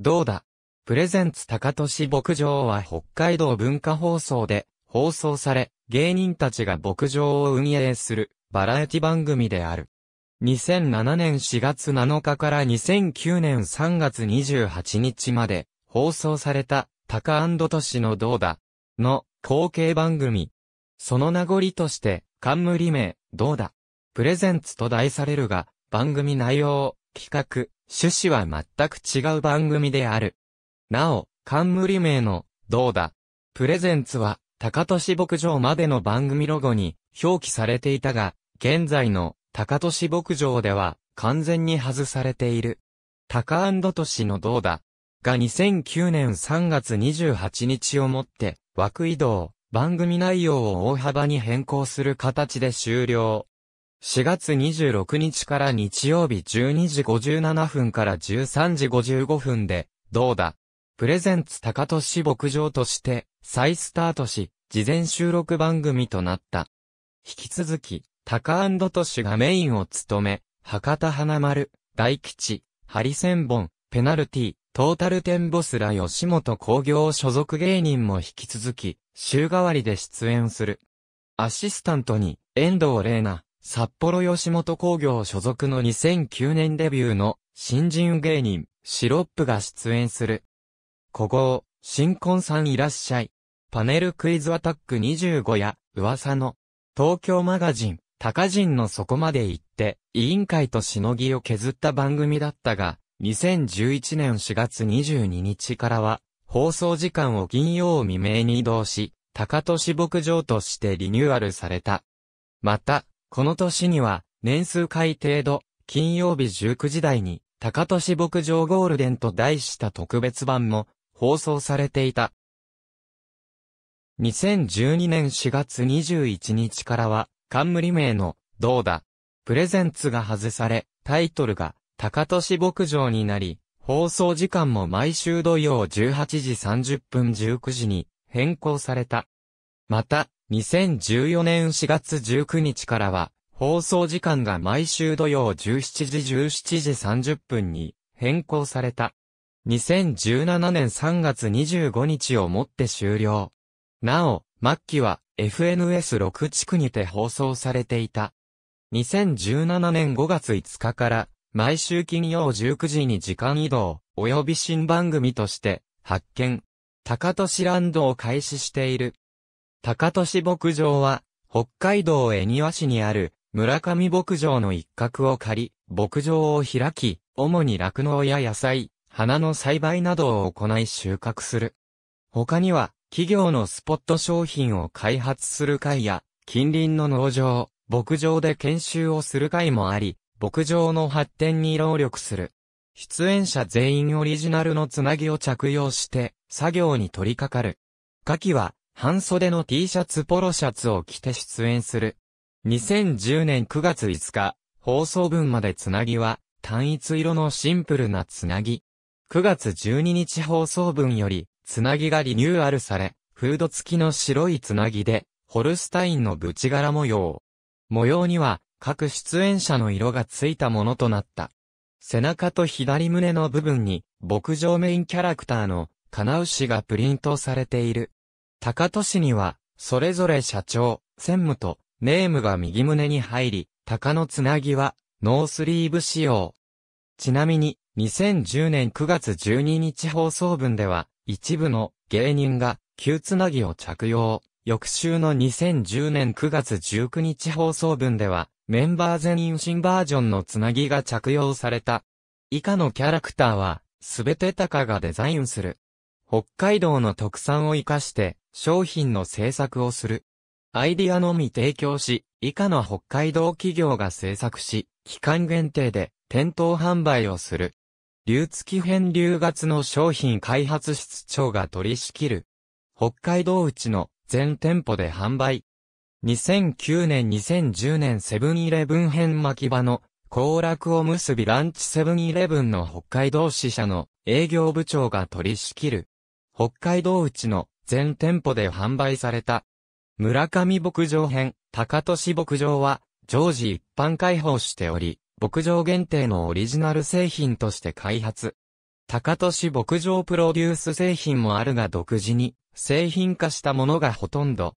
どうだ。プレゼンツ高市牧場は北海道文化放送で放送され、芸人たちが牧場を運営するバラエティ番組である。2007年4月7日から2009年3月28日まで放送された高市のどうだの後継番組。その名残として冠名、どうだプレゼンツと題されるが、番組内容、企画、趣旨は全く違う番組である。なお、冠名の、どうだ。プレゼンツは、高利牧場までの番組ロゴに表記されていたが、現在の高利牧場では完全に外されている。高都市のどうだ。が2009年3月28日をもって枠移動、番組内容を大幅に変更する形で終了。4月26日から日曜日12時57分から13時55分で、どうだ。プレゼンツ高利牧場として、再スタートし、事前収録番組となった。引き続き、高俊がメインを務め、博多花丸、大吉、ハリセンボン、ペナルティ、トータルテンボスら吉本工業所属芸人も引き続き、週替わりで出演する。アシスタントに、遠藤玲奈、札幌吉本工業所属の2009年デビューの新人芸人、シロップが出演する。古豪、新婚さんいらっしゃい。パネルクイズアタック25や、噂の、東京マガジン、高人のそこまで行って、委員会としのぎを削った番組だったが、2011年4月22日からは、放送時間を金曜未明に移動し、高都市牧場としてリニューアルされた。また、この年には、年数回程度、金曜日19時台に、高利牧場ゴールデンと題した特別版も、放送されていた。2012年4月21日からは、冠名の、どうだ、プレゼンツが外され、タイトルが、高利牧場になり、放送時間も毎週土曜18時30分19時に変更された。また、2014年4月19日からは、放送時間が毎週土曜17時17時30分に変更された。2017年3月25日をもって終了。なお、末期は FNS6 地区にて放送されていた。2017年5月5日から、毎週金曜19時に時間移動、及び新番組として、発見、高都市ランドを開始している。高利牧場は、北海道恵庭市にある村上牧場の一角を借り、牧場を開き、主に酪農や野菜、花の栽培などを行い収穫する。他には、企業のスポット商品を開発する会や、近隣の農場、牧場で研修をする会もあり、牧場の発展に労力する。出演者全員オリジナルのつなぎを着用して、作業に取り掛かる。下記は、半袖の T シャツポロシャツを着て出演する。2010年9月5日、放送分までつなぎは、単一色のシンプルなつなぎ。9月12日放送分より、つなぎがリニューアルされ、フード付きの白いつなぎで、ホルスタインのブチ柄模様。模様には、各出演者の色がついたものとなった。背中と左胸の部分に、牧場メインキャラクターの、カナウシがプリントされている。高都市には、それぞれ社長、専務と、ネームが右胸に入り、高のつなぎは、ノースリーブ仕様。ちなみに、2010年9月12日放送分では、一部の芸人が、旧つなぎを着用。翌週の2010年9月19日放送分では、メンバー全員新バージョンのつなぎが着用された。以下のキャラクターは、すべて鷹がデザインする。北海道の特産を活かして、商品の制作をする。アイディアのみ提供し、以下の北海道企業が制作し、期間限定で店頭販売をする。流月編流月の商品開発室長が取り仕切る。北海道内の全店舗で販売。2009年2010年セブンイレブン編巻き場の行楽を結びランチセブンイレブンの北海道支社の営業部長が取り仕切る。北海道内の全店舗で販売された。村上牧場編、高利牧場は、常時一般開放しており、牧場限定のオリジナル製品として開発。高利牧場プロデュース製品もあるが独自に、製品化したものがほとんど。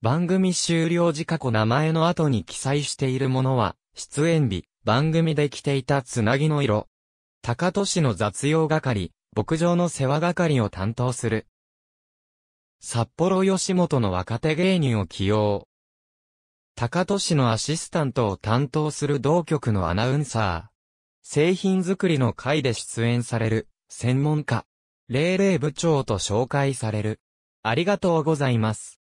番組終了時過去名前の後に記載しているものは、出演日、番組で着ていたつなぎの色。高利の雑用係、牧場の世話係を担当する、札幌吉本の若手芸人を起用。高都市のアシスタントを担当する同局のアナウンサー。製品作りの会で出演される、専門家。霊霊部長と紹介される。ありがとうございます。